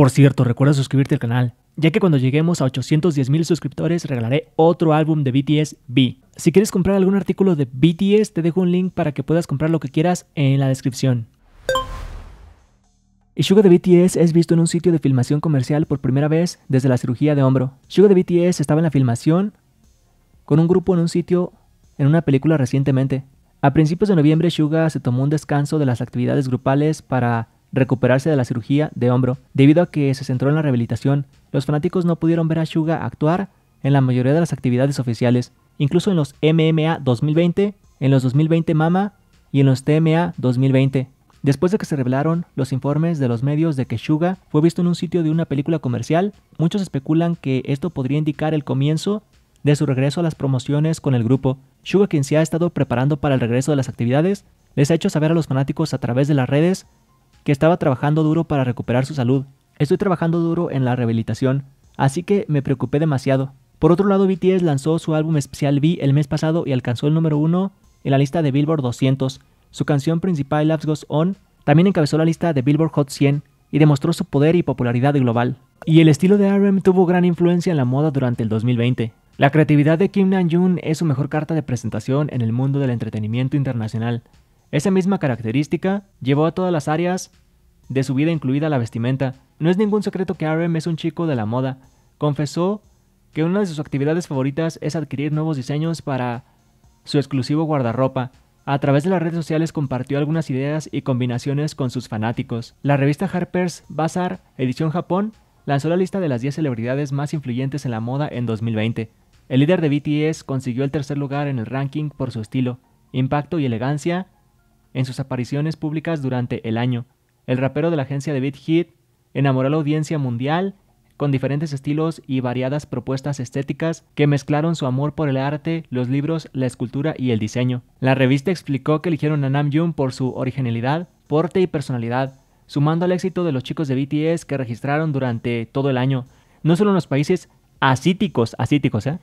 Por cierto, recuerda suscribirte al canal, ya que cuando lleguemos a 810,000 mil suscriptores regalaré otro álbum de BTS B. Si quieres comprar algún artículo de BTS, te dejo un link para que puedas comprar lo que quieras en la descripción. Y Suga de BTS es visto en un sitio de filmación comercial por primera vez desde la cirugía de hombro. Suga de BTS estaba en la filmación con un grupo en un sitio en una película recientemente. A principios de noviembre, Suga se tomó un descanso de las actividades grupales para recuperarse de la cirugía de hombro. Debido a que se centró en la rehabilitación, los fanáticos no pudieron ver a Suga actuar en la mayoría de las actividades oficiales, incluso en los MMA 2020, en los 2020 Mama y en los TMA 2020. Después de que se revelaron los informes de los medios de que Suga fue visto en un sitio de una película comercial, muchos especulan que esto podría indicar el comienzo de su regreso a las promociones con el grupo. Suga, quien se ha estado preparando para el regreso de las actividades, les ha hecho saber a los fanáticos a través de las redes que estaba trabajando duro para recuperar su salud. Estoy trabajando duro en la rehabilitación, así que me preocupé demasiado. Por otro lado, BTS lanzó su álbum especial V el mes pasado y alcanzó el número uno en la lista de Billboard 200. Su canción principal, "Loves Goes On, también encabezó la lista de Billboard Hot 100 y demostró su poder y popularidad global. Y el estilo de RM tuvo gran influencia en la moda durante el 2020. La creatividad de Kim Namjoon es su mejor carta de presentación en el mundo del entretenimiento internacional. Esa misma característica llevó a todas las áreas de su vida, incluida la vestimenta. No es ningún secreto que RM es un chico de la moda. Confesó que una de sus actividades favoritas es adquirir nuevos diseños para su exclusivo guardarropa. A través de las redes sociales compartió algunas ideas y combinaciones con sus fanáticos. La revista Harper's Bazaar, edición Japón, lanzó la lista de las 10 celebridades más influyentes en la moda en 2020. El líder de BTS consiguió el tercer lugar en el ranking por su estilo, impacto y elegancia, en sus apariciones públicas durante el año, el rapero de la agencia de Beat Hit enamoró a la audiencia mundial con diferentes estilos y variadas propuestas estéticas que mezclaron su amor por el arte, los libros, la escultura y el diseño. La revista explicó que eligieron a Namjoon por su originalidad, porte y personalidad, sumando al éxito de los chicos de BTS que registraron durante todo el año, no solo en los países asíticos, asíticos, ¿eh?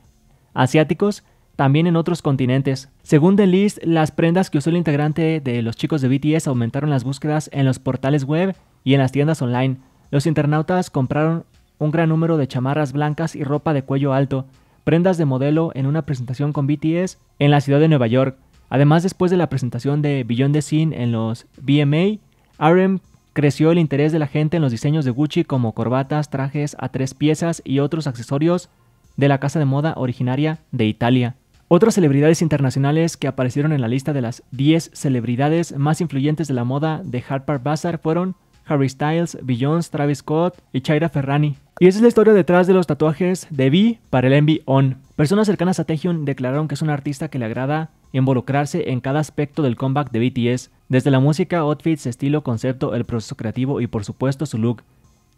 asiáticos, también en otros continentes. Según The List, las prendas que usó el integrante de los chicos de BTS aumentaron las búsquedas en los portales web y en las tiendas online. Los internautas compraron un gran número de chamarras blancas y ropa de cuello alto, prendas de modelo en una presentación con BTS en la ciudad de Nueva York. Además, después de la presentación de Beyond de Scene en los BMA, RM creció el interés de la gente en los diseños de Gucci como corbatas, trajes a tres piezas y otros accesorios de la casa de moda originaria de Italia. Otras celebridades internacionales que aparecieron en la lista de las 10 celebridades más influyentes de la moda de Harper Bazaar fueron Harry Styles, Beyoncé, Travis Scott y Chaira Ferrani. Y esa es la historia detrás de los tatuajes de V para el Envy On. Personas cercanas a Taehyun declararon que es un artista que le agrada involucrarse en cada aspecto del comeback de BTS, desde la música, outfits, estilo, concepto, el proceso creativo y por supuesto su look.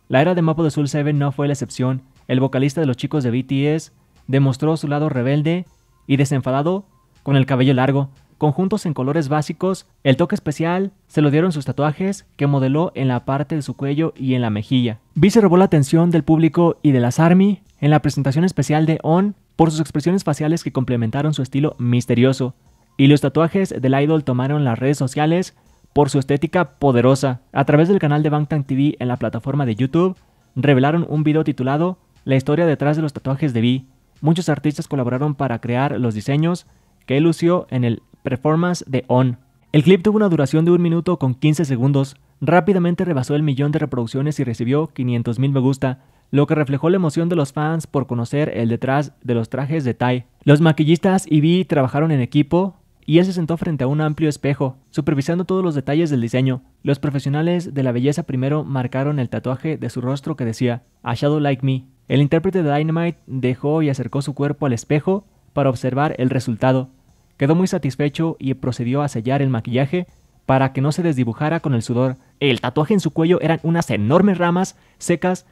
La era de Mapo de Soul 7 no fue la excepción. El vocalista de los chicos de BTS demostró su lado rebelde y desenfadado, con el cabello largo, conjuntos en colores básicos, el toque especial se lo dieron sus tatuajes que modeló en la parte de su cuello y en la mejilla. Vi se robó la atención del público y de las ARMY en la presentación especial de On por sus expresiones faciales que complementaron su estilo misterioso, y los tatuajes del idol tomaron las redes sociales por su estética poderosa. A través del canal de Bangtan TV en la plataforma de YouTube, revelaron un video titulado La historia detrás de los tatuajes de Vi, muchos artistas colaboraron para crear los diseños que lució en el performance de On. El clip tuvo una duración de un minuto con 15 segundos, rápidamente rebasó el millón de reproducciones y recibió 500.000 me gusta, lo que reflejó la emoción de los fans por conocer el detrás de los trajes de Tai. Los maquillistas y Vi trabajaron en equipo y él se sentó frente a un amplio espejo, supervisando todos los detalles del diseño. Los profesionales de la belleza primero marcaron el tatuaje de su rostro que decía, A Shadow Like Me, el intérprete de Dynamite dejó y acercó su cuerpo al espejo para observar el resultado. Quedó muy satisfecho y procedió a sellar el maquillaje para que no se desdibujara con el sudor. El tatuaje en su cuello eran unas enormes ramas secas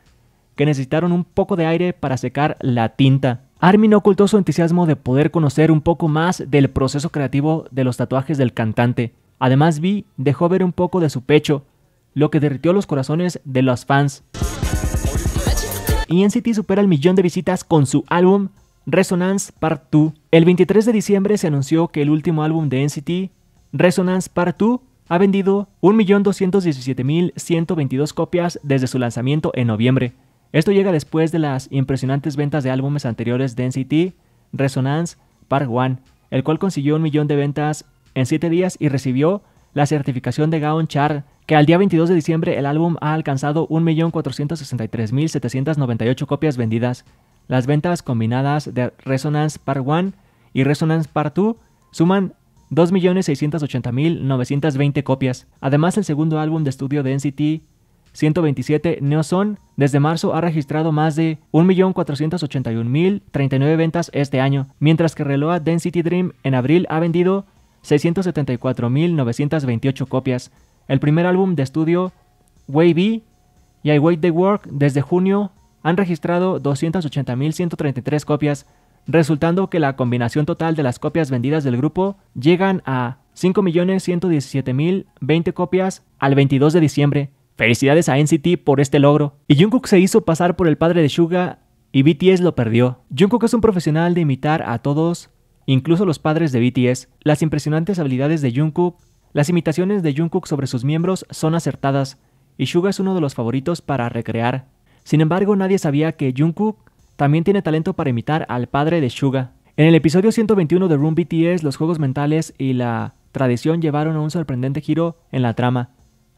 que necesitaron un poco de aire para secar la tinta. Armin ocultó su entusiasmo de poder conocer un poco más del proceso creativo de los tatuajes del cantante. Además, Vi dejó ver un poco de su pecho, lo que derritió los corazones de los fans y NCT supera el millón de visitas con su álbum Resonance Part 2. El 23 de diciembre se anunció que el último álbum de NCT, Resonance Part 2, ha vendido 1.217.122 copias desde su lanzamiento en noviembre. Esto llega después de las impresionantes ventas de álbumes anteriores de NCT, Resonance Part 1, el cual consiguió un millón de ventas en 7 días y recibió la certificación de Gaon Chart que al día 22 de diciembre el álbum ha alcanzado 1.463.798 copias vendidas. Las ventas combinadas de Resonance Part 1 y Resonance Part 2 suman 2.680.920 copias. Además, el segundo álbum de estudio de NCT 127 Neoson desde marzo ha registrado más de 1.481.039 ventas este año, mientras que Reloa Density Dream en abril ha vendido 674.928 copias, el primer álbum de estudio Wavey y I Wait the Work desde junio han registrado 280.133 copias, resultando que la combinación total de las copias vendidas del grupo llegan a 5.117.020 copias al 22 de diciembre. Felicidades a NCT por este logro. Y Jungkook se hizo pasar por el padre de Suga y BTS lo perdió. Jungkook es un profesional de imitar a todos, incluso los padres de BTS. Las impresionantes habilidades de Jungkook las imitaciones de Jungkook sobre sus miembros son acertadas y Suga es uno de los favoritos para recrear. Sin embargo, nadie sabía que Jungkook también tiene talento para imitar al padre de Suga. En el episodio 121 de Room BTS, los juegos mentales y la tradición llevaron a un sorprendente giro en la trama.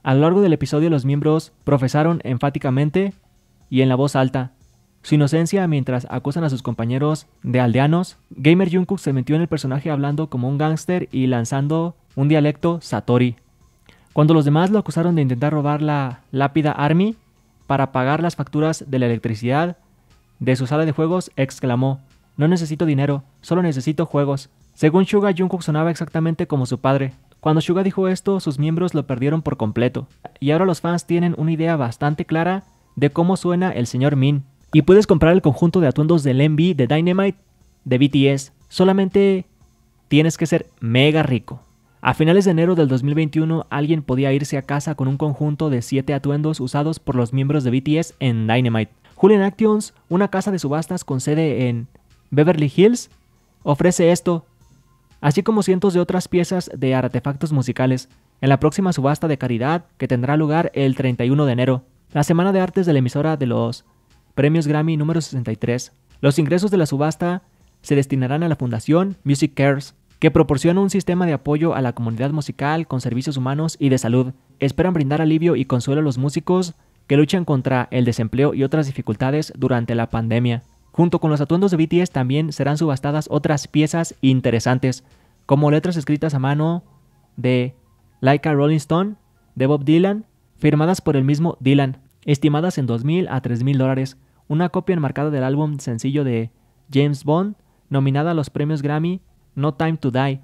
A lo largo del episodio los miembros profesaron enfáticamente y en la voz alta su inocencia mientras acusan a sus compañeros de aldeanos. Gamer Jungkook se metió en el personaje hablando como un gángster y lanzando un dialecto Satori. Cuando los demás lo acusaron de intentar robar la lápida Army para pagar las facturas de la electricidad de su sala de juegos, exclamó, no necesito dinero, solo necesito juegos. Según Suga, Jungkook sonaba exactamente como su padre. Cuando Suga dijo esto, sus miembros lo perdieron por completo. Y ahora los fans tienen una idea bastante clara de cómo suena el señor Min. Y puedes comprar el conjunto de atuendos del MV de Dynamite de BTS. Solamente tienes que ser mega rico. A finales de enero del 2021, alguien podía irse a casa con un conjunto de 7 atuendos usados por los miembros de BTS en Dynamite. Julian Actions, una casa de subastas con sede en Beverly Hills, ofrece esto, así como cientos de otras piezas de artefactos musicales, en la próxima subasta de caridad que tendrá lugar el 31 de enero, la Semana de Artes de la emisora de los Premios Grammy número 63. Los ingresos de la subasta se destinarán a la Fundación Music Cares, que proporciona un sistema de apoyo a la comunidad musical con servicios humanos y de salud. Esperan brindar alivio y consuelo a los músicos que luchan contra el desempleo y otras dificultades durante la pandemia. Junto con los atuendos de BTS también serán subastadas otras piezas interesantes, como letras escritas a mano de Laika Rolling Stone, de Bob Dylan, firmadas por el mismo Dylan, estimadas en 2.000 a 3.000 dólares, una copia enmarcada del álbum sencillo de James Bond, nominada a los premios Grammy no Time to Die,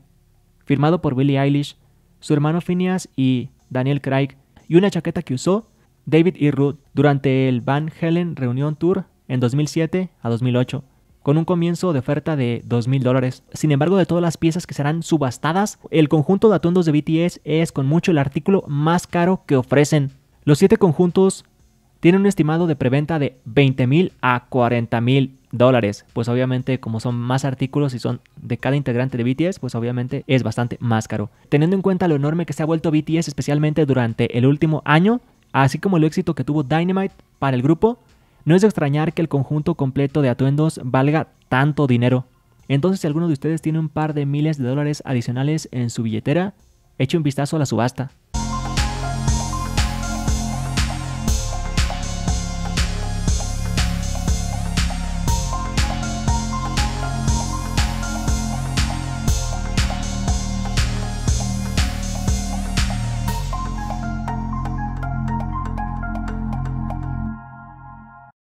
firmado por Billie Eilish, su hermano Phineas y Daniel Craig, y una chaqueta que usó David E. Ruth durante el Van Helen Reunion Tour en 2007 a 2008, con un comienzo de oferta de 2.000 dólares. Sin embargo, de todas las piezas que serán subastadas, el conjunto de atuendos de BTS es con mucho el artículo más caro que ofrecen. Los siete conjuntos tiene un estimado de preventa de 20 mil a 40 mil dólares. Pues obviamente como son más artículos y son de cada integrante de BTS, pues obviamente es bastante más caro. Teniendo en cuenta lo enorme que se ha vuelto BTS especialmente durante el último año, así como el éxito que tuvo Dynamite para el grupo, no es de extrañar que el conjunto completo de atuendos valga tanto dinero. Entonces si alguno de ustedes tiene un par de miles de dólares adicionales en su billetera, eche un vistazo a la subasta.